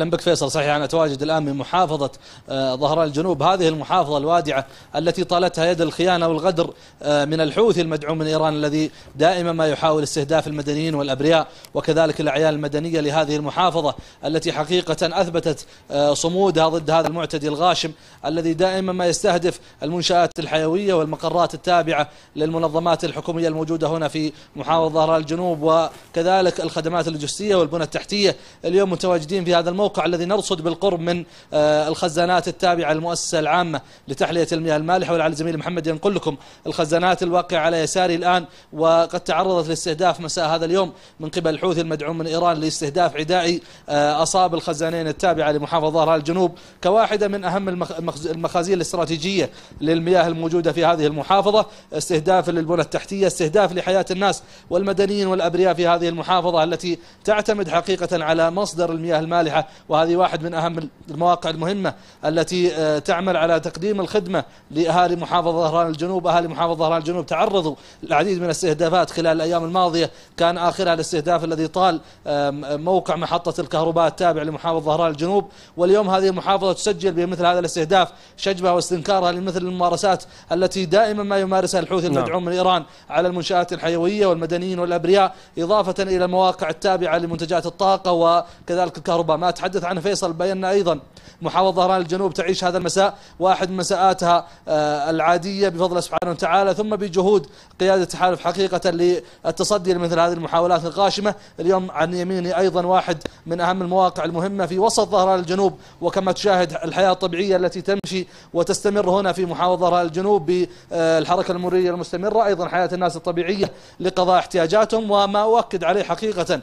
اهلا بك فيصل صحيح انا اتواجد الان من محافظه آه، ظهران الجنوب هذه المحافظه الوادعه التي طالتها يد الخيانه والغدر آه، من الحوثي المدعوم من ايران الذي دائما ما يحاول استهداف المدنيين والابرياء وكذلك الاعيان المدنيه لهذه المحافظه التي حقيقه اثبتت آه، صمودها ضد هذا المعتدي الغاشم الذي دائما ما يستهدف المنشات الحيويه والمقرات التابعه للمنظمات الحكوميه الموجوده هنا في محافظه ظهران الجنوب وكذلك الخدمات اللوجستيه والبنى التحتيه اليوم متواجدين في هذا الموقع الموقع الذي نرصد بالقرب من آه، الخزانات التابعة للمؤسسة العامة لتحلية المياه المالحة ولعل زميل محمد ينقل لكم الخزانات الواقعة على يساري الآن وقد تعرضت للاستهداف مساء هذا اليوم من قبل الحوثي المدعوم من إيران لاستهداف عدائي آه، أصاب الخزانين التابعة لمحافظة ظهرها الجنوب كواحدة من أهم المخازين الاستراتيجية للمياه الموجودة في هذه المحافظة استهداف للبنى التحتية استهداف لحياة الناس والمدنيين والأبرياء في هذه المحافظة التي تعتمد حقيقة على مصدر المياه المالحة وهذه واحد من أهم المواقع المهمة التي آه، تعمل على تقديم الخدمة لأهالي محافظة ظهران الجنوب أهالي محافظة ظهران الجنوب تعرضوا العديد من الاستهدافات خلال الأيام الماضية كان آخرها الاستهداف الذي طال موقع محطة الكهرباء التابع لمحافظة ظهران الجنوب واليوم هذه المحافظة تسجل بمثل هذا الاستهداف شجبة واستنكارها لمثل الممارسات التي دائما ما يمارسها الحوثي نعم. المدعوم من إيران على المنشآت الحيوية والمدنيين والأبرياء إضافة إلى المواقع التابعة لمنتجات الطاقة وكذلك الكهرباء ما تحدث عنه فيصل بينا أيضا محافظة ظهران الجنوب تعيش هذا المساء واحد من مساءاتها آه، العادية بفضل سبحانه وتعالى ثم بجهود قيادة التحالف حقيقة للتصدي لمثل هذه المحاولات الغاشمة اليوم عن يميني أيضا واحد من أهم المواقع المهمة في وسط ظهران الجنوب وكما تشاهد الحياة الطبيعية التي تمشي وتستمر هنا في محافظة ظهران الجنوب بالحركة المرورية المستمرة أيضا حياة الناس الطبيعية لقضاء احتياجاتهم وما أؤكد عليه حقيقة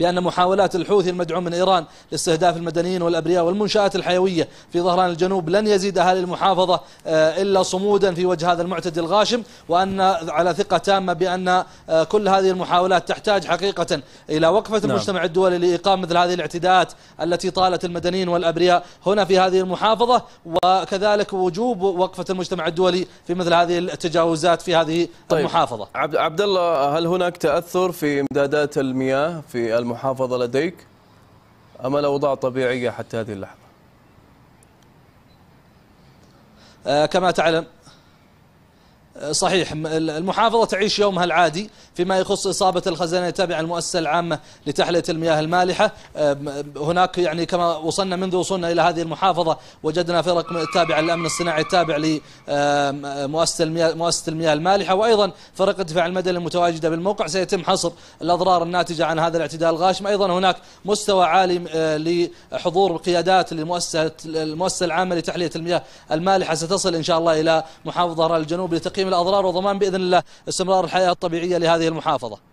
بأن محاولات الحوثي المدعوم من إيران لاستهداف المدنيين والأبرياء والمنشآت الحيوية في ظهران الجنوب لن يزيد أهالي المحافظة آه، إلا صمودا في وجه هذا المعتدي الغاشم وأن على ثقة تامة بأن آه، كل هذه المحاولات تحتاج حقيقة إلى وقفة نعم. المجتمع الدولي لإقامة مثل هذه الاعتداءات التي طالت المدنيين والأبرياء هنا في هذه المحافظة وكذلك وجوب وقفة المجتمع الدولي في مثل هذه التجاوزات في هذه طيب. المحافظة عبد الله هل هناك تأثر في إمدادات المياه في المحافظة لديك أم الأوضاع طبيعية حتى هذه اللحظة؟ آه كما تعلم صحيح المحافظة تعيش يومها العادي فيما يخص إصابة الخزانة تابعة المؤسسة العامة لتحلية المياه المالحة آه، هناك يعني كما وصلنا منذ وصولنا إلى هذه المحافظة وجدنا فرق تابعة للأمن الصناعي التابع لمؤسسة آه، آه، المياه, مؤسسة المياه المالحة وأيضا فرق الدفاع المدني المتواجدة بالموقع سيتم حصر الأضرار الناتجة عن هذا الاعتداء الغاشم أيضا هناك مستوى عالي لحضور قيادات لمؤسسة المؤسسة العامة لتحلية المياه المالحة ستصل إن شاء الله إلى محافظة الجنوب لتقييم الاضرار وضمان باذن الله استمرار الحياه الطبيعيه لهذه المحافظه